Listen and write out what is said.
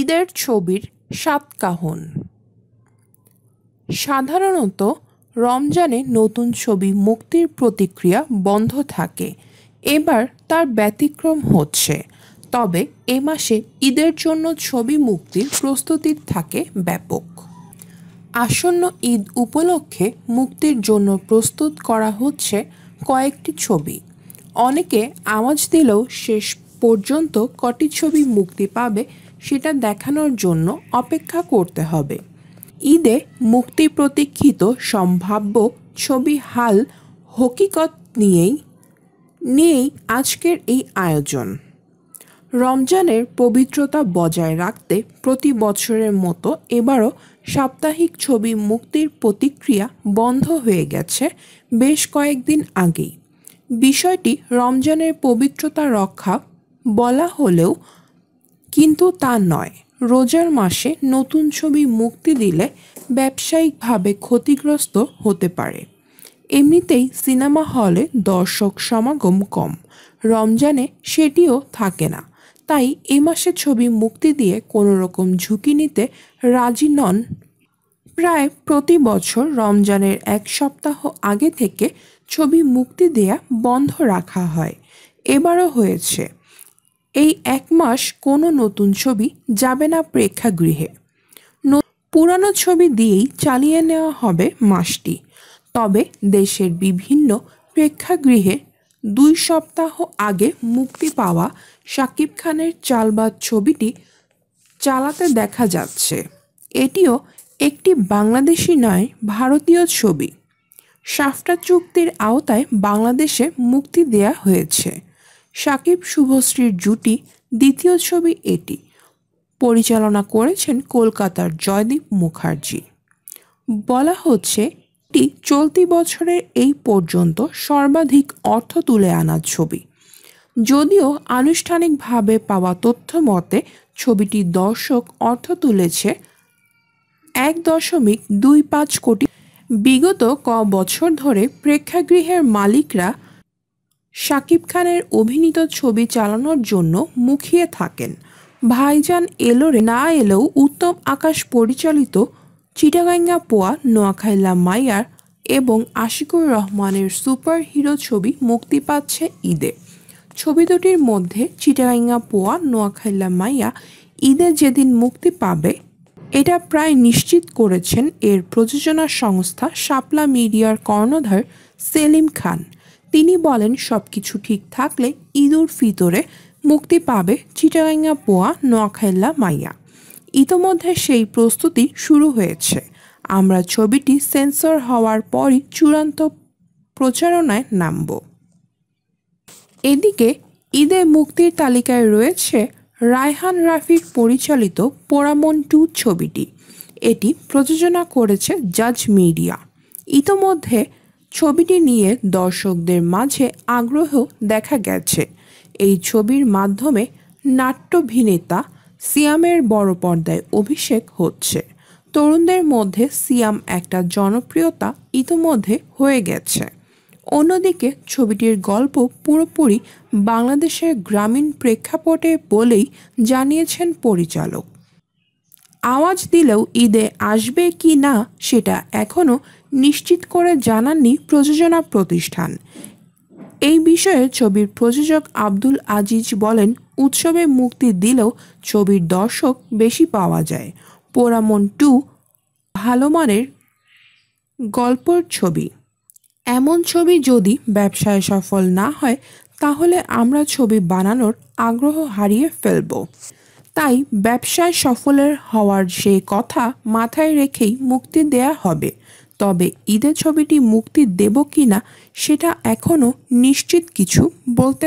ঈদের ছবির সাতকাহন সাধারণত রমজানে নতুন ছবি মুক্তির প্রতিক্রিয়া বন্ধ থাকে এবার তার ব্যতিক্রম হচ্ছে তবে এ মাসে ঈদের জন্য ছবি মুক্তির প্রস্তুতি থাকে ব্যাপক আসন্ন ঈদ উপলক্ষে মুক্তির জন্য প্রস্তুত করা হচ্ছে কয়েকটি ছবি অনেকে আওয়াজ দিলেও শেষ পর্যন্ত কটি ছবি মুক্তি পাবে সেটা দেখানোর জন্য অপেক্ষা করতে হবে ঈদে মুক্তি প্রতীক্ষিত সম্ভাব্য ছবি হাল হকিকত নিয়েই নিয়েই আজকের এই আয়োজন রমজানের পবিত্রতা বজায় রাখতে প্রতি বছরের মতো এবারও সাপ্তাহিক ছবি মুক্তির প্রতিক্রিয়া বন্ধ হয়ে গেছে বেশ কয়েকদিন আগেই বিষয়টি রমজানের পবিত্রতা রক্ষা বলা হলেও কিন্তু তা নয় রোজার মাসে নতুন ছবি মুক্তি দিলে ব্যবসায়িকভাবে ক্ষতিগ্রস্ত হতে পারে এমনিতেই সিনেমা হলে দর্শক সমাগম কম রমজানে সেটিও থাকে না তাই এ মাসে ছবি মুক্তি দিয়ে কোনো রকম ঝুঁকি নিতে রাজি নন প্রায় প্রতি বছর রমজানের এক সপ্তাহ আগে থেকে ছবি মুক্তি দেয়া বন্ধ রাখা হয় এবারও হয়েছে এই এক মাস কোনো নতুন ছবি যাবে না প্রেক্ষাগৃহে পুরানো ছবি দিয়েই চালিয়ে নেওয়া হবে মাসটি তবে দেশের বিভিন্ন প্রেক্ষাগৃহে দুই সপ্তাহ আগে মুক্তি পাওয়া শাকিব খানের চালবাদ ছবিটি চালাতে দেখা যাচ্ছে এটিও একটি বাংলাদেশি নয় ভারতীয় ছবি সাফটা চুক্তির আওতায় বাংলাদেশে মুক্তি দেয়া হয়েছে সাকিব শুভশ্রীর জুটি দ্বিতীয় ছবি এটি পরিচালনা করেছেন কলকাতার জয়দীপ মুখার্জি বলা হচ্ছে এটি চলতি বছরের এই পর্যন্ত সর্বাধিক অর্থ তুলে আনার ছবি যদিও আনুষ্ঠানিকভাবে পাওয়া তথ্য মতে ছবিটি দর্শক অর্থ তুলেছে এক দশমিক দুই পাঁচ কোটি বিগত ক বছর ধরে প্রেক্ষাগৃহের মালিকরা শাকিব খানের অভিনীত ছবি চালানোর জন্য মুখিয়ে থাকেন ভাইজান এলোরে না এলেও উত্তম আকাশ পরিচালিত চিটাগাঙ্গা পোয়া নোয়াখাইলা মাইয়ার এবং আশিকুর রহমানের সুপার হিরো ছবি মুক্তি পাচ্ছে ঈদে ছবি দুটির মধ্যে চিটাগাঙ্গা পোয়া নোয়াখাইলা মাইয়া ঈদে যেদিন মুক্তি পাবে এটা প্রায় নিশ্চিত করেছেন এর প্রযোজনা সংস্থা শাপলা মিডিয়ার কর্ণধার সেলিম খান তিনি বলেন সব কিছু ঠিক থাকলে ঈদুল ফিতরে মুক্তি পাবে চিটাগাঙ্গা পোয়া নোয়াখাইল্লা মাইয়া ইতোমধ্যে সেই প্রস্তুতি শুরু হয়েছে আমরা ছবিটি সেন্সর হওয়ার পরই চূড়ান্ত প্রচারণায় নামব এদিকে ঈদে মুক্তির তালিকায় রয়েছে রায়হান রাফির পরিচালিত পোড়ামন টু ছবিটি এটি প্রযোজনা করেছে জাজ মিডিয়া ইতোমধ্যে ছবিটি নিয়ে দর্শকদের মাঝে আগ্রহ দেখা গেছে এই ছবির মাধ্যমে নাট্যভিনেতা সিয়ামের বড় পর্দায় অভিষেক হচ্ছে তরুণদের মধ্যে সিয়াম একটা জনপ্রিয়তা ইতোমধ্যে হয়ে গেছে অন্যদিকে ছবিটির গল্প পুরোপুরি বাংলাদেশের গ্রামীণ প্রেক্ষাপটে বলেই জানিয়েছেন পরিচালক আওয়াজ দিলেও ঈদে আসবে কি না সেটা এখনও নিশ্চিত করে জানাননি প্রযোজনা প্রতিষ্ঠান এই বিষয়ে ছবির প্রযোজক আব্দুল আজিজ বলেন উৎসবে মুক্তি দিলেও ছবির দর্শক বেশি পাওয়া যায় পোরামন টু ভালো মানের গল্পর ছবি এমন ছবি যদি ব্যবসায় সফল না হয় তাহলে আমরা ছবি বানানোর আগ্রহ হারিয়ে ফেলব তাই ব্যবসায় সফলের হওয়ার সেই কথা মাথায় রেখেই মুক্তি দেয়া হবে তবে ঈদে ছবিটি মুক্তি দেব কিনা সেটা এখনও নিশ্চিত কিছু বলতে